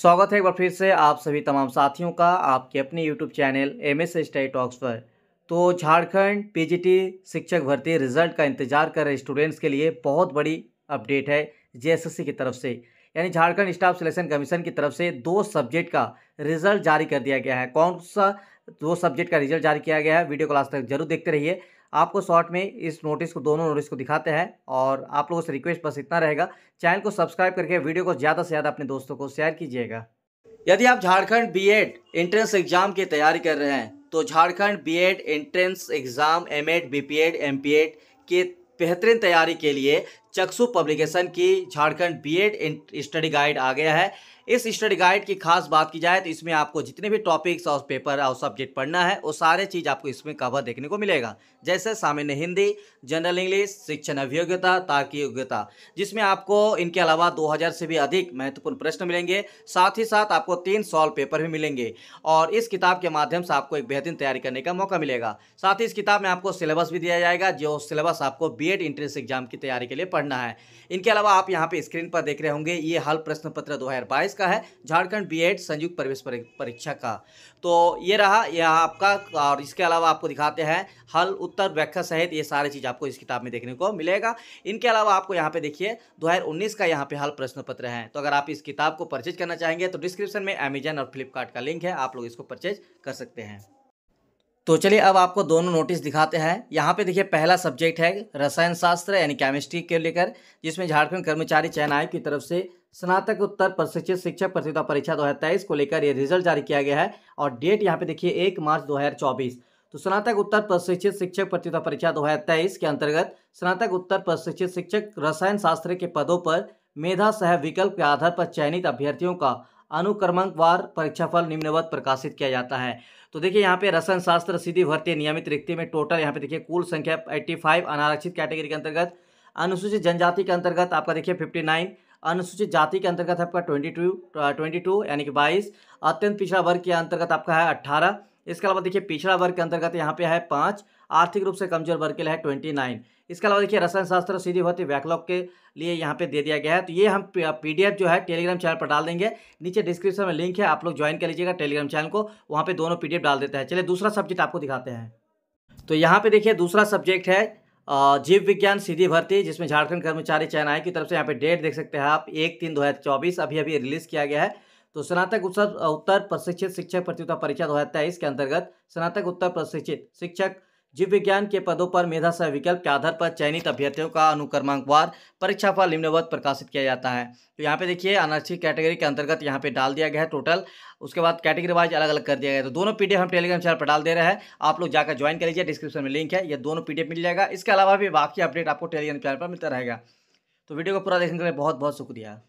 स्वागत है एक बार फिर से आप सभी तमाम साथियों का आपके अपने YouTube channel M S study talks पर तो झारखंड पीजीटी शिक्षक भर्ती रिजल्ट का इंतजार कर रहे स्टूडेंट्स के लिए बहुत बड़ी अपडेट है जेएसएससी की तरफ से यानी झारखंड स्टाफ सिलेक्शन कमीशन की तरफ से दो सब्जेक्ट का रिजल्ट जारी कर दिया गया है कौन सा दो सब्जेक्ट का रिजल्ट जारी किया गया है वीडियो को लास्ट तक जरूर देखते रहिए आपको शॉर्ट में इस नोटिस को दोनों नोटिस को दिखाते हैं और आप लोगों से रिक्वेस्ट बस इतना रहेगा चैनल को सब्सक्राइब करके वीडियो को ज़्यादा से ज़्यादा अपने दोस्तों को शेयर कीजिएगा यदि आप झारखंड एड एंट्रेंस एग्जाम की तैयारी कर रहे हैं तो Jharkhand ed entrance exam M M P ed के बेहतरीन तैयारी के लिए चक्षु पब्लिकेशन की झारखंड बीएड स्टडी गाइड आ गया है इस स्टडी गाइड की खास बात की जाए तो इसमें आपको जितने भी टॉपिक्स और पेपर और सब्जेक्ट पढ़ना है वो सारे चीज़ आपको इसमें कवर देखने को मिलेगा जैसे सामान्य हिंदी जनरल इंग्लिश शिक्षण अभियोग्यता तार्किक योग्यता जिसमें आपको इनके अलावा 2000 से भी अधिक महत्वपूर्ण प्रश्न मिलेंगे साथ ही साथ आपको तीन सॉल्व पेपर भी मिलेंगे और इस किताब के माध्यम से आपको एक बेहतरीन तैयारी करने का मौका मिलेगा साथ ही इस किताब में आपको सिलेबस भी दिया जाएगा जो सिलेबस आपको बी एड एंट्रेंस एग्जाम की तैयारी के लिए पढ़ना है इनके अलावा आप यहाँ पे स्क्रीन पर देख रहे होंगे ये हाल प्रश्न पत्र दो का है झारखंड बीएड संयुक्त प्रवेश परीक्षा का तो ये रहा यह आपका और इसके अलावा आपको दिखाते हैं हल उत्तर व्याख्या सहित ये सारी चीज़ आपको इस किताब में देखने को मिलेगा इनके अलावा आपको यहाँ पे देखिए 2019 का यहाँ पे हल प्रश्न पत्र है तो अगर आप इस किताब को परचेज करना चाहेंगे तो डिस्क्रिप्शन में अमेजन और फ्लिपकार्ट का लिंक है आप लोग इसको परचेज कर सकते हैं तो चलिए अब आपको दोनों नोटिस दिखाते हैं यहाँ पे देखिए पहला सब्जेक्ट है रसायन शास्त्र यानी केमिस्ट्री के लेकर जिसमें झारखंड कर्मचारी चयन आयोग की तरफ से स्नातक उत्तर प्रशिक्षित शिक्षक प्रतियोगिता परीक्षा दो को लेकर ये रिजल्ट जारी किया गया है और डेट यहाँ पे देखिए एक मार्च दो तो स्नातक उत्तर प्रशिक्षित शिक्षक प्रतियोगिता परीक्षा दो के अंतर्गत स्नातक उत्तर प्रशिक्षित शिक्षक रसायन शास्त्र के पदों पर मेधा सह विकल्प के आधार पर चयनित अभ्यर्थियों का अनुक्रमांकवार परीक्षाफल निम्नवत प्रकाशित किया जाता है तो देखिए यहाँ पे रसायन शास्त्र सीधी भर्ती नियमित रिक्ति में टोटल यहाँ पे देखिए कुल संख्या एट्टी फाइव अनारक्षित कैटेगरी के अंतर्गत अनुसूचित जनजाति के अंतर्गत आपका देखिए फिफ्टी नाइन अनुसूचित जाति के अंतर्गत आपका ट्वेंटी टू यानी कि बाईस अत्यंत पिछड़ा वर्ग के अंतर्गत आपका है अट्ठारह इसके अलावा देखिए पिछड़ा वर्ग के अंतर्गत यहाँ पे है पाँच आर्थिक रूप से कमजोर वर्ग के लिए है ट्वेंटी नाइन इसके अलावा देखिए रसायन शास्त्र और सीधी भर्ती बैकलॉग के लिए यहाँ पे दे दिया गया है तो ये हम पीडीएफ जो है टेलीग्राम चैनल पर डाल देंगे नीचे डिस्क्रिप्शन में लिंक है आप लोग ज्वाइन कर लीजिएगा टेलीग्राम चैनल को वहाँ पे दोनों एफ डाल देते हैं चलिए दूसरा सब्जेक्ट आपको दिखाते हैं तो यहाँ पे देखिए दूसरा सब्जेक्ट है जीव विज्ञान सीधी भर्ती जिसमें झारखंड कर्मचारी चयन आयोग की तरफ से यहाँ पे डेट देख सकते हैं आप एक तीन दो हज़ार चौबीस अभी अभी रिलीज़ किया गया है तो स्नातक उत्तर प्रशिक्षित शिक्षक प्रतियोगिता परीक्षा दो के अंतर्गत स्नातक उत्तर प्रशिक्षित शिक्षक जीव विज्ञान के पदों पर मेधा सह विकल्प के आधार पर चयनित अभ्यर्थियों का अनुक्रमांकवार फल निम्नवत प्रकाशित किया जाता है तो यहाँ पे देखिए अनर्थिक कैटेगरी के अंतर्गत यहाँ पे डाल दिया गया है टोटल उसके बाद कैटेगरी वाइज अलग अलग कर दिया गया है तो दोनों पीडीएफ हम टेलीग्राम चैनल पर डाल दे रहे हैं आप लोग जाकर ज्वाइन कर लीजिए डिस्क्रिप्शन में लिंक है यह दोनों पी मिल जाएगा इसके अलावा भी बाकी अपडेट आपको टेलीग्राम चैनल पर मिलता रहेगा तो वीडियो को पूरा देखने के लिए बहुत बहुत शुक्रिया